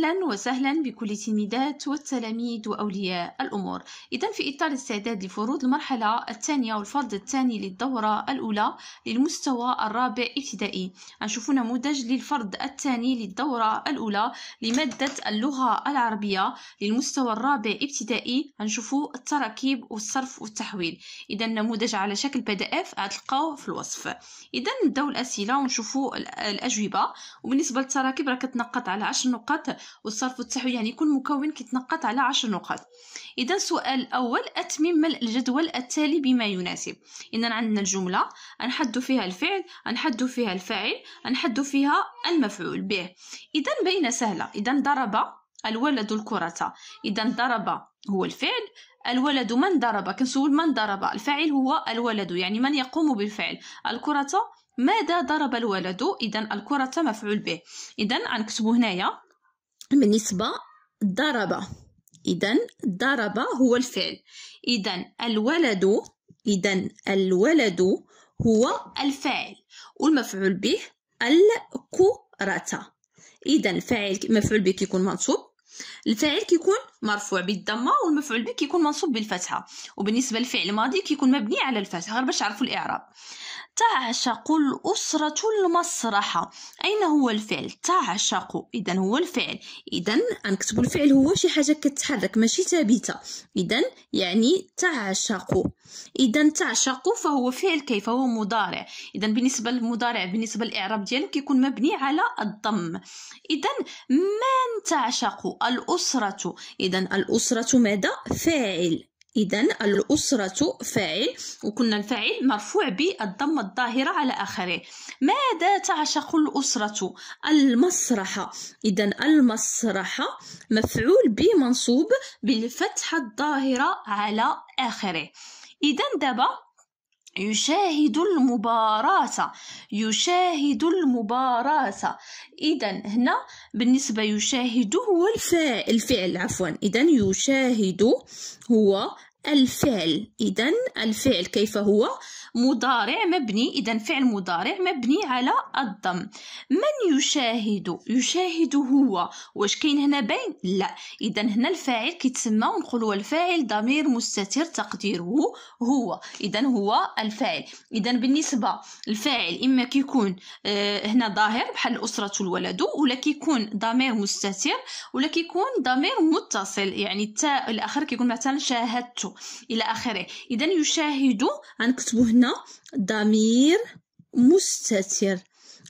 أهلا وسهلا بكل التلميذات والتلاميذ وأولياء الأمور إذا في إطار استعداد لفروض المرحلة الثانية والفرض الثاني للدورة الأولى للمستوى الرابع ابتدائي نشوف نموذج للفرض الثاني للدورة الأولى لمادة اللغة العربية للمستوى الرابع ابتدائي نشوف التراكيب والصرف والتحويل إذا النموذج على شكل بي دي اف غتلقاوه في الوصف إذا نبداو الأسئلة ونشوفوا الأجوبة وبالنسبة للتراكيب راه كتنقط على 10 نقاط والصرف والتحويل يعني كل مكون كيتنقط على عشر نقاط اذا السؤال الاول اتمم ملء الجدول التالي بما يناسب اذا عندنا الجمله نحد فيها الفعل نحد فيها الفاعل نحد فيها المفعول به اذا بين سهله اذا ضرب الولد الكرة إذا ضرب هو الفعل الولد من ضرب كنسول من ضرب الفاعل هو الولد يعني من يقوم بالفعل الكرة ماذا ضرب الولد إذا الكرة مفعول به إذا غنكتبو هنايا بالنسبة ضرب إذا ضرب هو الفعل إذا الولد إذا الولد هو الفاعل والمفعول به الكرة إذا الفاعل مفعول به كيكون منصوب الفاعل كيكون مرفوع بالضمه والمفعول به كيكون منصوب بالفتحه وبالنسبه للفعل الماضي كيكون مبني على الفتحه غير باش تعرفوا الاعراب تعشق الاسره المسرحه اين هو الفعل تعشق اذا هو الفعل اذا انكتب الفعل هو شي حاجه كتحرك ماشي ثابته اذا يعني تعشق اذا تعشق فهو فعل كيف هو مضارع اذا بالنسبه للمضارع بالنسبه للاعراب ديالو كيكون مبني على الضم اذا من تعشق الاسره إذا الأسرة ماذا؟ فاعل إذا الأسرة فاعل وكنا الفاعل مرفوع بالضمة الظاهرة على آخره ماذا تعشق الأسرة؟ المسرحة إذا المسرحة مفعول بمنصوب بالفتحة الظاهرة على آخره إذا دابا يشاهد المباراة يشاهد المباراة إذا هنا بالنسبة يشاهد هو الفاعل الفعل عفوا إذا يشاهد هو الفعل إذا الفعل كيف هو مضارع مبني إذا فعل مضارع مبني على الضم من يشاهد يشاهد هو واش كاين هنا بين لا إذا هنا الفاعل كيتسمى ونقولوا الفاعل ضمير مستتر تقديره هو إذا هو الفاعل إذا بالنسبة الفاعل إما كيكون آه، هنا ظاهر بحال الأسرة الولد ولا كيكون ضمير مستتر ولا كيكون ضمير متصل يعني التاء الآخر كيكون مثلا شاهدت إلى آخره إذا يشاهد غنكتبوا هنا عندنا ضمير مستتر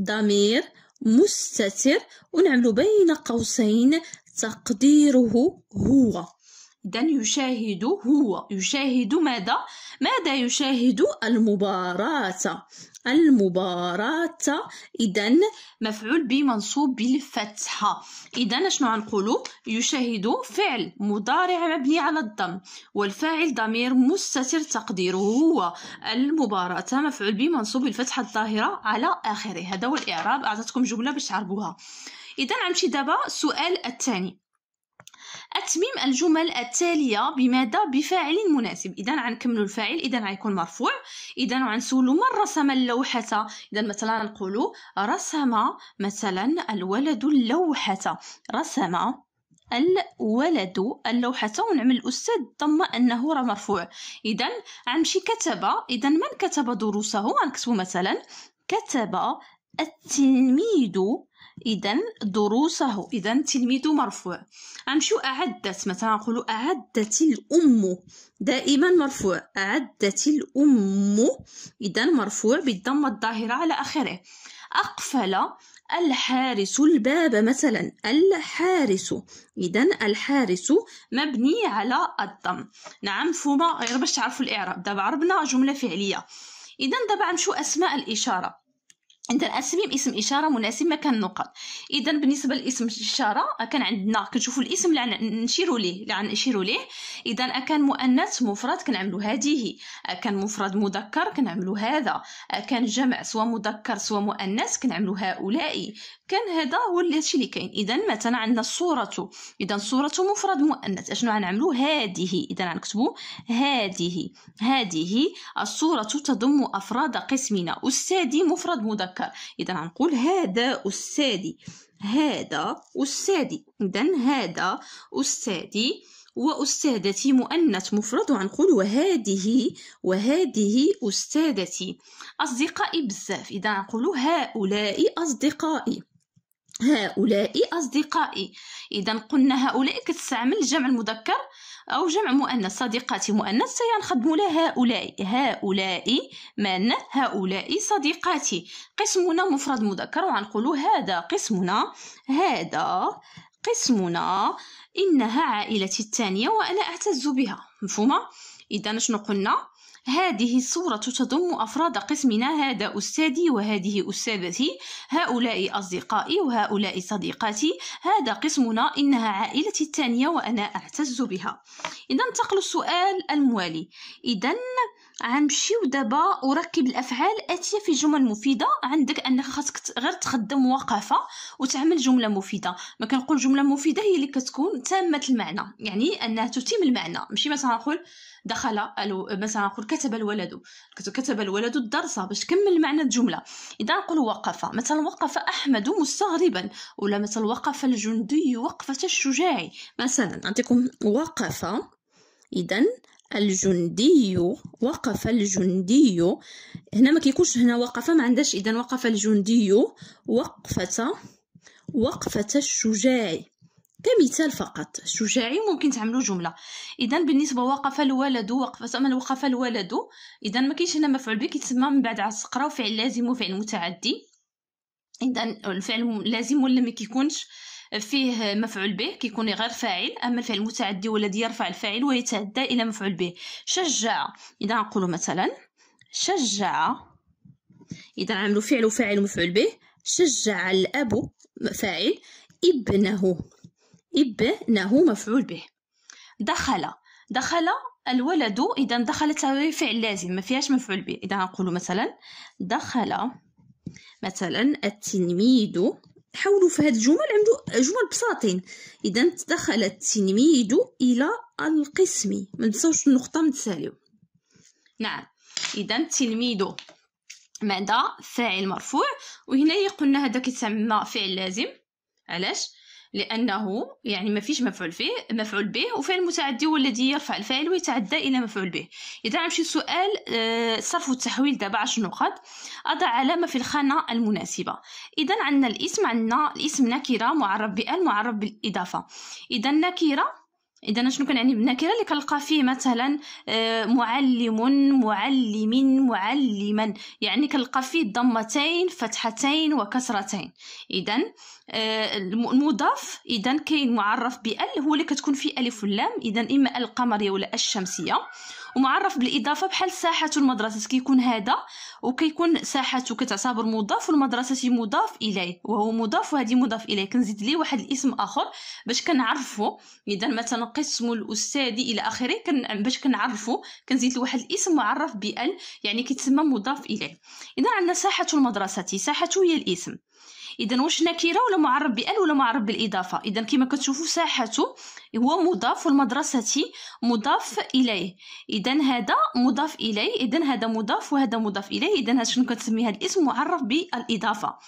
ضمير مستتر ونعملو بين قوسين تقديره هو إذا يشاهد هو يشاهد ماذا؟ ماذا يشاهد المباراة المباراة إذا مفعول به منصوب بالفتحة إذا شنو غنقولو؟ يشاهد فعل مضارع مبني على الضم والفاعل ضمير مستتر تقديره هو المباراة مفعول به منصوب بالفتحة الظاهرة على آخره هذا هو الإعراب أعطيتكم جملة باش تعربوها إذا غنمشي دابا السؤال الثاني أتميم الجمل التالية بماذا بفاعل مناسب إذا غنكملوا الفاعل إذا غيكون مرفوع إذا غنسولوا من رسم اللوحة إذا مثلا نقولوا رسم مثلا الولد اللوحة رسم الولد اللوحة ونعمل الأستاذ ضم أنه راه مرفوع إذا غنمشي كتب إذا من كتب دروسه غنكتبو مثلا كتب التلميذ اذا دروسه اذا تلميذ مرفوع غنمشيو اعدت مثلا نقولوا اعدت الام دائما مرفوع اعدت الام اذا مرفوع بالضمه الظاهره على اخره اقفل الحارس الباب مثلا الحارس اذا الحارس مبني على الضم نعم فما غير باش تعرفوا الاعراب دابا عربنا جمله فعليه اذا دابا نمشيو اسماء الاشاره اذا اسميم اسم اشاره مناسب مكان النقط اذا بالنسبه لاسم الاشاره كان عندنا كنشوفوا الاسم اللي نشيروا ليه اللي نشيروا ليه اذا اكان مؤنث مفرد كنعملوا هذه كان مفرد مذكر كنعملوا هذا كان جمع سواء مذكر سواء مؤنث كنعملوا هؤلاء كان هذا هو الشيء اللي كاين اذا مثلا عندنا الصوره اذا الصوره مفرد مؤنث اشنو غنعملوا هذه اذا غنكتبو هذه هذه الصوره تضم افراد قسمنا استاذي مفرد مذكر مذكر اذا غنقول هذا استاذي هذا استاذي اذا هذا استاذي واستاذتي مؤنث مفرد وغنقول وهذه وهذه استاذتي اصدقائي بزاف اذا نقول هؤلاء اصدقائي هؤلاء أصدقائي إذا قلنا هؤلاء كتستعمل الجمع المذكر أو جمع مؤنث صديقاتي مؤنث سينخدم له هؤلاء هؤلاء من هؤلاء صديقاتي قسمنا مفرد مذكر وغنقولوا هذا قسمنا هذا قسمنا إنها عائلتي الثانية وأنا أعتز بها مفهومة إذا شنو قلنا هذه الصورة تضم أفراد قسمنا هذا أستاذي وهذه أستاذتي هؤلاء أصدقائي وهؤلاء صديقاتي هذا قسمنا إنها عائلتي الثانية وأنا أعتز بها إذا انتقل السؤال الموالي إذا غنمشيو دابا وركب الافعال الاتيه في جمل مفيده عندك انك خاصك غير تخدم وقفه وتعمل جمله مفيده ما كنقول جمله مفيده هي اللي كتكون تامه المعنى يعني انها تتم المعنى ماشي مثلا نقول دخل الو مثلا نقول كتب الولد كتب الولد الدرس باش كمل معنى الجمله اذا نقول وقف مثلا وقف احمد مستغربا ولا مثلا وقف الجندي وقفه الشجاع مثلا نعطيكم وقف اذا الجندي وقف الجندي هنا ما كيكونش هنا وقف ما عندهاش اذا وقف الجندي وقفة وقفة الشجاع كمثال فقط شجاع ممكن تعملوا جمله اذا بالنسبه وقف الولد وقفه من وقف الولد اذا ما كاينش هنا مفعول به كيتسمى من بعد عسقره وفعل لازم وفعل متعدي اذا الفعل لازم ولا ما كيكونش فيه مفعول به كيكون غير فاعل اما الفعل المتعدي هو الذي يرفع الفاعل ويتعدى الى مفعول به شجع اذا نقول مثلا شجع اذا عملوا فعل وفاعل ومفعول به شجع الاب فاعل ابنه ابنه مفعول به دخل دخل الولد اذا دخلت فعل لازم ما فيهاش مفعول به اذا نقول مثلا دخل مثلا التلميذ حولوا في هذه الجمل عنده جمل بساطين اذا تدخل التلميذ الى القسم ما تنساوش النقطه متساليو نعم اذا التلميذ ماذا فاعل مرفوع وهنا قلنا هذا كيتسمى فعل لازم علاش لانه يعني ما فيش مفعول فيه مفعول به وفعل متعدي هو الذي يرفع الفاعل ويتعدى الى مفعول به اذا نمشي لسؤال آه، صرف التحويل دابا عشر نقط اضع علامه في الخانه المناسبه اذا عندنا الاسم عندنا الاسم نكره معرب بال معرب بالاضافه اذا النكره اذا شنو كنعني بالنكره اللي كنلقى فيه مثلا آه، معلم معلم معلما يعني كنلقى فيه ضمتين فتحتين وكسرتين اذا آه، المضاف اذا كاين معرف بال هو اللي كتكون فيه الف واللام اذا اما القمريه ولا الشمسيه ومعرف بالاضافه بحال ساحه المدرسه كيكون هذا وكيكون ساحته كتعتبر مضاف والمدرسه مضاف اليه وهو مضاف وهذه مضاف اليه كنزيد ليه واحد الاسم اخر باش كنعرفو اذا مثلا قسم الاستاذ الى اخره كن باش كنعرفو كنزيد له واحد الاسم معرف بال يعني كيتسمى مضاف اليه اذا عندنا ساحه المدرسه ساحه هي الاسم اذا واش نكره ولا معرب بال ولا معرب بالاضافه اذا كما كتشوفوا ساحته هو مضاف والمدرسه مضاف اليه اذا هذا مضاف اليه اذا هذا مضاف وهذا مضاف اليه اذا شنو كتسمي هذا الاسم معرف بالاضافه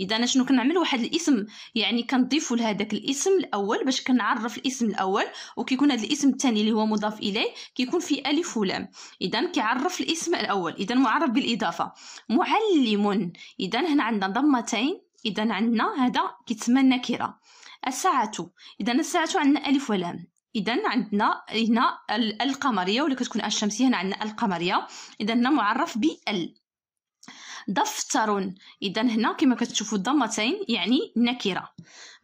اذا انا شنو كنعمل واحد الاسم يعني كنضيفو لهذاك الاسم الاول باش كنعرف الاسم الاول وكيكون هذا الاسم الثاني اللي هو مضاف اليه كيكون في الف ولام اذا كيعرف الاسم الاول اذا معرف بالاضافه معلم اذا هنا عندنا ضمتين اذا عندنا هذا كيتسمى النكره الساعه اذا الساعه عندنا الف ولام اذا عندنا هنا القمريه ولا كتكون الشمسيه هنا عندنا القمريه اذا هنا معرف بال دفتر اذا هنا كما كتشوفوا الضمتين يعني نكره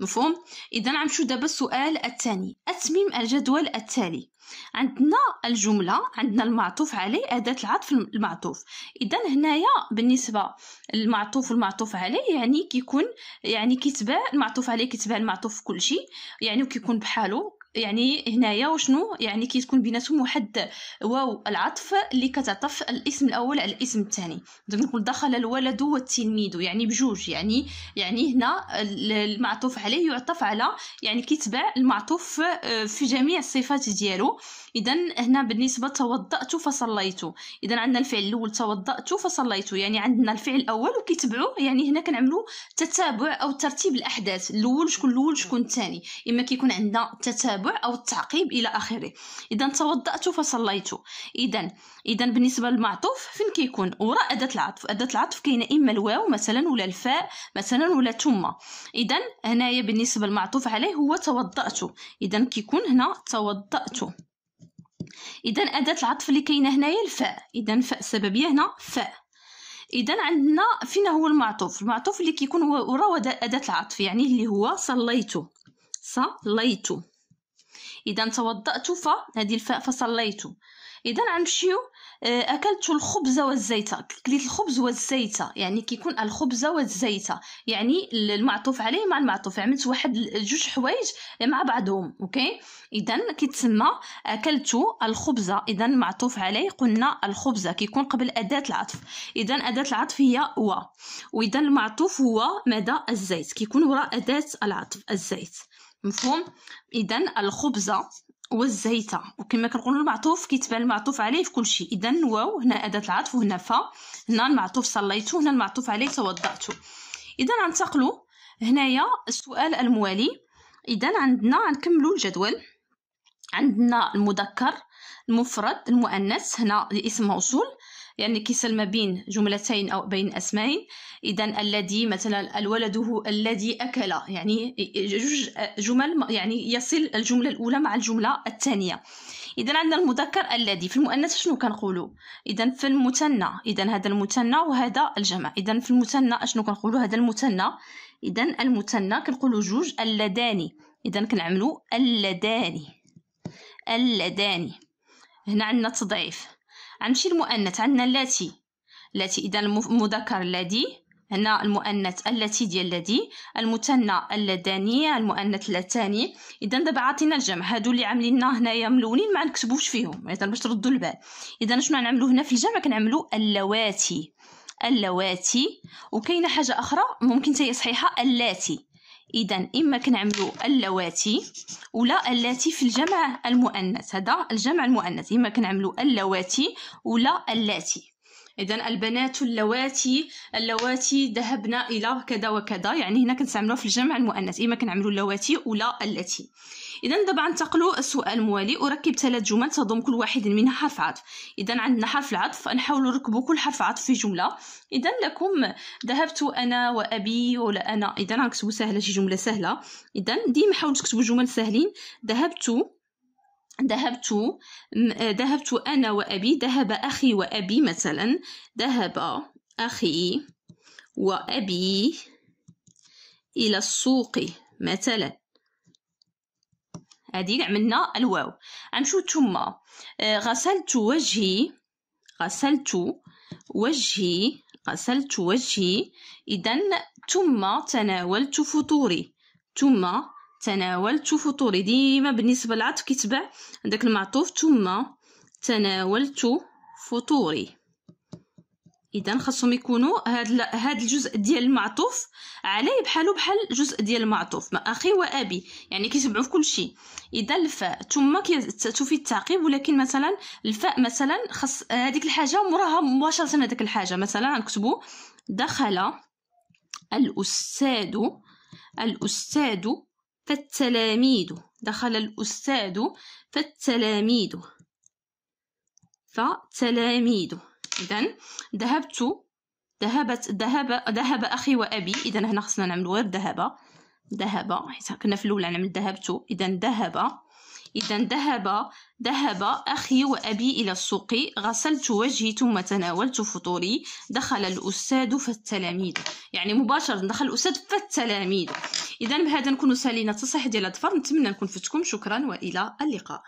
مفهوم اذا غنمشيو دابا السؤال الثاني اتمم الجدول التالي عندنا الجمله عندنا المعطوف عليه اداه العطف المعطوف اذا هنايا بالنسبه للمعطوف والمعطوف عليه يعني كيكون يعني كيتباع المعطوف عليه كيتباع المعطوف في كل شيء يعني وكيكون بحالو يعني هنايا وشنو يعني كي تكون بيناتهم واحد واو العطف اللي كتعطف الاسم الاول على الاسم الثاني دونك نقول دخل الولد والتلميذ يعني بجوج يعني يعني هنا المعطوف عليه يعطف على يعني كيتبع المعطوف آه، في جميع الصفات ديالو اذا هنا بالنسبه توضأت فصليت اذا عندنا الفعل الاول توضأت فصليت يعني عندنا الفعل الاول وكيتبعوا يعني هنا كنعملو تتابع او ترتيب الاحداث الاول شكون الاول شكون الثاني اما كيكون عندنا تتابع التتابع او التعقيب الى اخره اذا توضأت فصليت اذا اذا بالنسبه للمعطوف فين كيكون وراء اداه العطف اداه العطف كاينه اما الواو مثلا ولا الفاء مثلا ولا ثم اذا هنايا بالنسبه للمعطوف عليه هو توضأت اذا كيكون هنا توضأت اذا اداه العطف اللي كاينه هنايا الفاء اذا فاء السببيه هنا فاء اذا عندنا فين هو المعطوف المعطوف اللي كيكون وراء اداه العطف يعني اللي هو صليت صليت اذا توضأت ف هذه الفاء فصليت اذا غنمشيو آه، اكلت الخبز والزيت كليت الخبز والزيت يعني كيكون الخبز والزيت يعني المعطوف عليه مع المعطوف عملت واحد جوج حوايج مع بعضهم اوكي اذا كيتسمى اكلت الخبز اذا معطوف عليه قلنا الخبز كيكون قبل اداه العطف اذا اداه العطف هي و واذا المعطوف هو ماذا الزيت كيكون وراء اداه العطف الزيت مفهوم اذا الخبزه والزيتة وكما كنقولوا المعطوف كيتبان المعطوف عليه في كل شيء اذا واو هنا اداه العطف وهنا ف هنا المعطوف صليت هنا المعطوف عليه توضأت اذا ننتقلوا هنايا السؤال الموالي اذا عندنا نكملوا الجدول عندنا المذكر المفرد المؤنث هنا الاسم موصول يعني كيسل ما بين جملتين أو بين أسمين إذا الذي مثلا الولد هو الذي أكل يعني جمل يعني يصل الجملة الأولى مع الجملة الثانية إذا عندنا المذكر الذي في المؤنث شنو كنقولوا إذا في المثنى إذا هذا المثنى وهذا الجمع إذا في المثنى شنو كنقولوا هذا المثنى إذا المثنى كنقولوا جوج اللذان إذا كنعملوا اللذان اللذان هنا عندنا تضعيف غنمشي للمؤنث عندنا التي التي اذا المذكر الذي هنا المؤنث التي ديال الذي المثنى اللذاني المؤنث اللتاني اذا دابا عاطينا الجمع هادو اللي عاملين لنا هنايا ملونين ما نكتبوش فيهم اذا باش تردوا البال اذا شنو غنعملو هنا في الجمع كنعملو اللواتي اللواتي وكاينه حاجه اخرى ممكن تهي صحيحه اللاتي اذا اما كنعملو اللواتي ولا اللاتي في الجمع المؤنث هذا الجمع المؤنث اما كنعملو اللواتي ولا اللاتي اذا البنات اللواتي اللواتي ذهبن الى كذا وكذا يعني هنا كنستعملوها في الجمع المؤنث اما كنعملو اللواتي ولا التي اذا دابا غنتقلوا السؤال الموالي اركب ثلاث جمل تضم كل واحد منها حرف عطف اذا عندنا حرف العطف نحاولوا نركبو كل حرف عطف في جمله اذا لكم ذهبت انا وابي ولا انا اذا غنكتبو سهله شي جمله سهله اذا ديما حاولوا تكتبوا جمل ساهلين ذهبت ذهبت آه، ذهبت أنا وأبي ذهب أخي وأبي مثلا ذهب أخي وأبي إلى السوق مثلا هذه عملنا الواو غنمشيو ثم آه، غسلت وجهي غسلت وجهي غسلت وجهي إذا ثم تناولت فطوري ثم تناولت فطوري طوري ديما بالنسبه للعطف كيتبع داك المعطوف ثم تناولت فطوري اذا خاصهم يكونوا هاد هاد الجزء ديال المعطوف عليه بحالو بحال الجزء ديال المعطوف ما اخي وابي يعني كيتبعوا في كل شيء اذا الفاء ثم في التعقيب ولكن مثلا الفاء مثلا خاص هذيك الحاجه موراها مباشره هذيك الحاجه مثلا نكتبوا دخل الاستاذ الاستاذ فالتلاميذ دخل الأستاذ فالتلاميذ فتلاميذ إذا ذهبت ذهبت ذهب ذهب أخي وأبي إذا هنا خصنا نعمل غير ذهب ذهب حيت كنا في الأولى نعمل ذهبت إذا ذهب إذا ذهب ذهب أخي وأبي إلى السوق غسلت وجهي ثم تناولت فطوري دخل الأستاذ فالتلاميذ يعني مباشرة دخل الأستاذ فالتلاميذ إذا بهذا نكون سالينا التصحيح ديال الظفر نتمنى نكون فتكم شكرا وإلى اللقاء